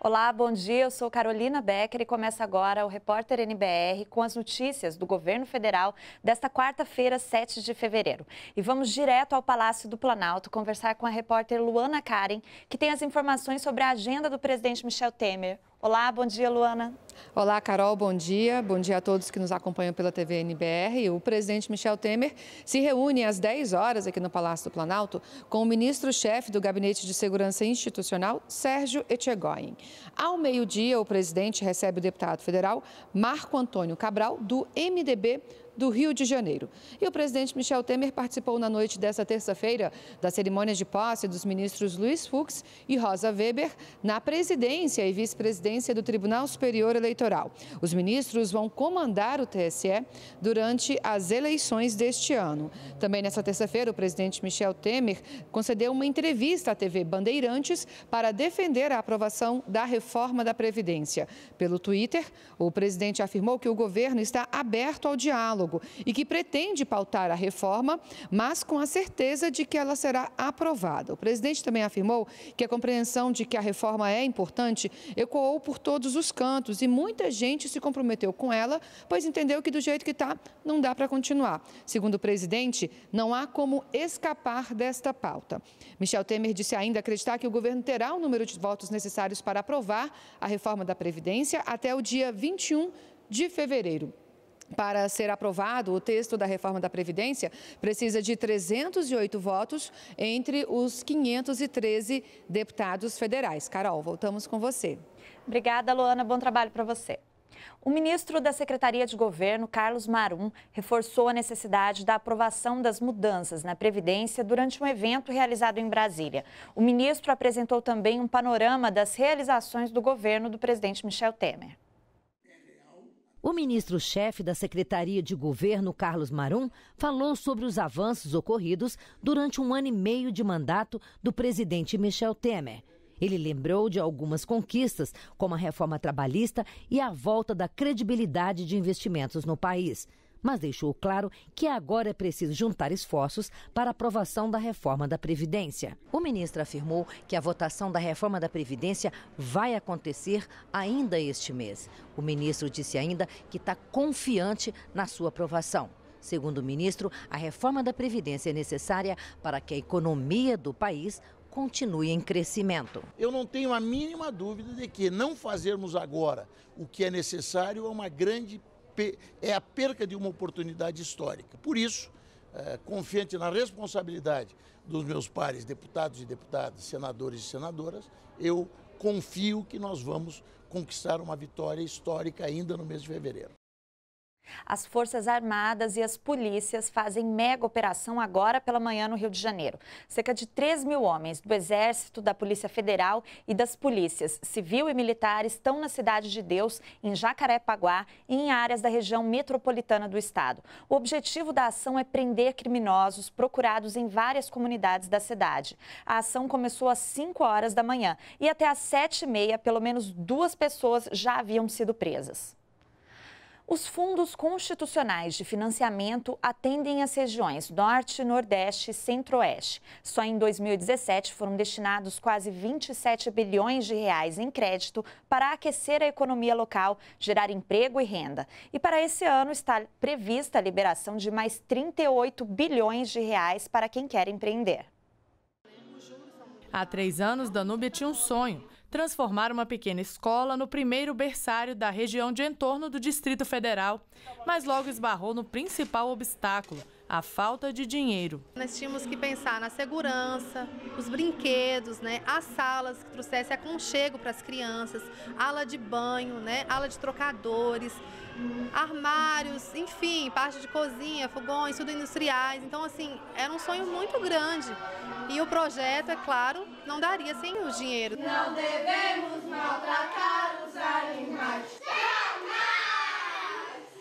Olá, bom dia. Eu sou Carolina Becker e começa agora o Repórter NBR com as notícias do governo federal desta quarta-feira, 7 de fevereiro. E vamos direto ao Palácio do Planalto conversar com a repórter Luana Karen, que tem as informações sobre a agenda do presidente Michel Temer. Olá, bom dia, Luana. Olá, Carol, bom dia. Bom dia a todos que nos acompanham pela TV NBR. O presidente Michel Temer se reúne às 10 horas aqui no Palácio do Planalto com o ministro-chefe do Gabinete de Segurança Institucional, Sérgio Etchegoyen. Ao meio-dia, o presidente recebe o deputado federal Marco Antônio Cabral, do MDB do Rio de Janeiro. E o presidente Michel Temer participou na noite desta terça-feira da cerimônia de posse dos ministros Luiz Fux e Rosa Weber na presidência e vice-presidência do Tribunal Superior Eleitoral. Os ministros vão comandar o TSE durante as eleições deste ano. Também nesta terça-feira, o presidente Michel Temer concedeu uma entrevista à TV Bandeirantes para defender a aprovação da reforma da Previdência. Pelo Twitter, o presidente afirmou que o governo está aberto ao diálogo diálogo e que pretende pautar a reforma, mas com a certeza de que ela será aprovada. O presidente também afirmou que a compreensão de que a reforma é importante ecoou por todos os cantos e muita gente se comprometeu com ela, pois entendeu que do jeito que está, não dá para continuar. Segundo o presidente, não há como escapar desta pauta. Michel Temer disse ainda acreditar que o governo terá o número de votos necessários para aprovar a reforma da Previdência até o dia 21 de fevereiro. Para ser aprovado, o texto da reforma da Previdência precisa de 308 votos entre os 513 deputados federais. Carol, voltamos com você. Obrigada, Luana. Bom trabalho para você. O ministro da Secretaria de Governo, Carlos Marum, reforçou a necessidade da aprovação das mudanças na Previdência durante um evento realizado em Brasília. O ministro apresentou também um panorama das realizações do governo do presidente Michel Temer. O ministro-chefe da Secretaria de Governo, Carlos Marum, falou sobre os avanços ocorridos durante um ano e meio de mandato do presidente Michel Temer. Ele lembrou de algumas conquistas, como a reforma trabalhista e a volta da credibilidade de investimentos no país mas deixou claro que agora é preciso juntar esforços para a aprovação da reforma da Previdência. O ministro afirmou que a votação da reforma da Previdência vai acontecer ainda este mês. O ministro disse ainda que está confiante na sua aprovação. Segundo o ministro, a reforma da Previdência é necessária para que a economia do país continue em crescimento. Eu não tenho a mínima dúvida de que não fazermos agora o que é necessário é uma grande é a perca de uma oportunidade histórica. Por isso, é, confiante na responsabilidade dos meus pares, deputados e deputadas, senadores e senadoras, eu confio que nós vamos conquistar uma vitória histórica ainda no mês de fevereiro. As Forças Armadas e as polícias fazem mega operação agora pela manhã no Rio de Janeiro. Cerca de 3 mil homens do Exército, da Polícia Federal e das polícias civil e militar estão na Cidade de Deus, em Jacarepaguá e em áreas da região metropolitana do estado. O objetivo da ação é prender criminosos procurados em várias comunidades da cidade. A ação começou às 5 horas da manhã e até às 7h30, pelo menos duas pessoas já haviam sido presas. Os fundos constitucionais de financiamento atendem as regiões Norte, Nordeste e Centro-Oeste. Só em 2017 foram destinados quase 27 bilhões de reais em crédito para aquecer a economia local, gerar emprego e renda. E para esse ano está prevista a liberação de mais 38 bilhões de reais para quem quer empreender. Há três anos, Danúbia tinha um sonho transformar uma pequena escola no primeiro berçário da região de entorno do Distrito Federal, mas logo esbarrou no principal obstáculo, a falta de dinheiro. Nós tínhamos que pensar na segurança, os brinquedos, né, as salas que trouxessem aconchego para as crianças, ala de banho, né, ala de trocadores, armários, enfim, parte de cozinha, fogões, tudo industriais. Então, assim, era um sonho muito grande. E o projeto, é claro, não daria sem o dinheiro. Não devemos maltratar os animais.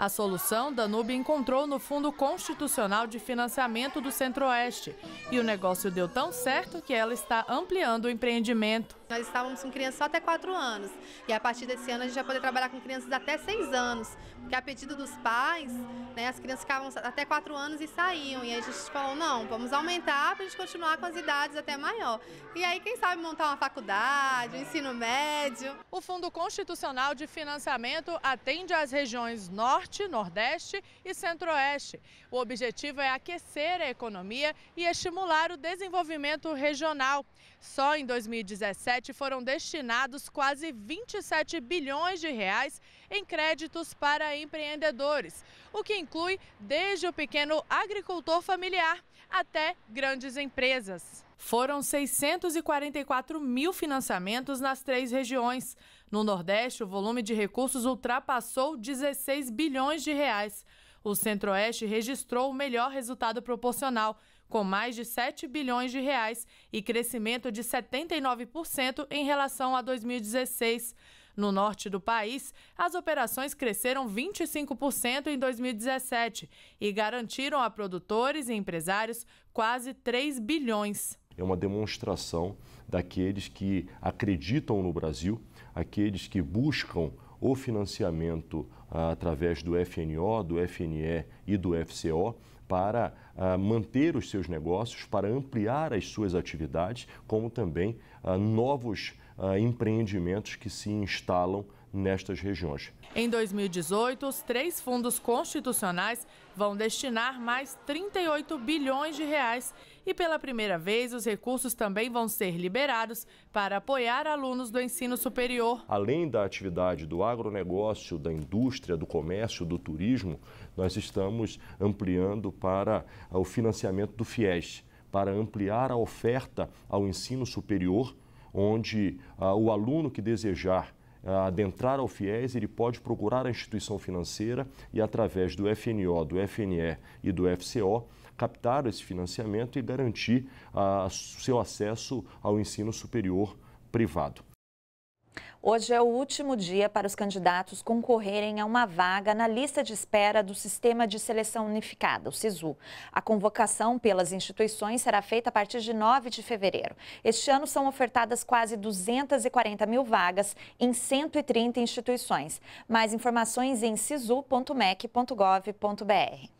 A solução, Danube encontrou no Fundo Constitucional de Financiamento do Centro-Oeste. E o negócio deu tão certo que ela está ampliando o empreendimento. Nós estávamos com crianças só até 4 anos e a partir desse ano a gente vai poder trabalhar com crianças até 6 anos, porque a pedido dos pais, né, as crianças ficavam até 4 anos e saíam e a gente falou, não, vamos aumentar para a gente continuar com as idades até maior. E aí, quem sabe montar uma faculdade, um ensino médio. O Fundo Constitucional de Financiamento atende às regiões Norte, Nordeste e Centro-Oeste. O objetivo é aquecer a economia e estimular o desenvolvimento regional. Só em 2017, 2017 foram destinados quase 27 bilhões de reais em créditos para empreendedores, o que inclui desde o pequeno agricultor familiar até grandes empresas. Foram 644 mil financiamentos nas três regiões. No Nordeste, o volume de recursos ultrapassou 16 bilhões de reais. O Centro-Oeste registrou o melhor resultado proporcional, com mais de 7 bilhões de reais e crescimento de 79% em relação a 2016. No norte do país, as operações cresceram 25% em 2017 e garantiram a produtores e empresários quase 3 bilhões. É uma demonstração daqueles que acreditam no Brasil, aqueles que buscam o financiamento ah, através do FNO, do FNE e do FCO, para uh, manter os seus negócios, para ampliar as suas atividades, como também uh, novos ah, empreendimentos que se instalam nestas regiões. Em 2018, os três fundos constitucionais vão destinar mais 38 bilhões de reais e pela primeira vez os recursos também vão ser liberados para apoiar alunos do ensino superior. Além da atividade do agronegócio, da indústria, do comércio, do turismo, nós estamos ampliando para o financiamento do FIES, para ampliar a oferta ao ensino superior, onde ah, o aluno que desejar eh, adentrar ao FIES, ele pode procurar a instituição financeira e, através do FNO, do FNE e do FCO, captar esse financiamento e garantir ah, seu acesso ao ensino superior privado. Hoje é o último dia para os candidatos concorrerem a uma vaga na lista de espera do Sistema de Seleção Unificada, o SISU. A convocação pelas instituições será feita a partir de 9 de fevereiro. Este ano são ofertadas quase 240 mil vagas em 130 instituições. Mais informações em sisu.mec.gov.br.